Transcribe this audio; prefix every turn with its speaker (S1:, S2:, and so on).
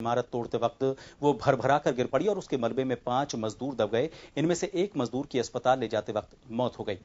S1: इमारत तोड़ते वक्त वो भर भरा कर गिर पड़ी और उसके मलबे में पांच मजदूर दब गए इनमें से एक मजदूर की अस्पताल ले जाते वक्त मौत हो गई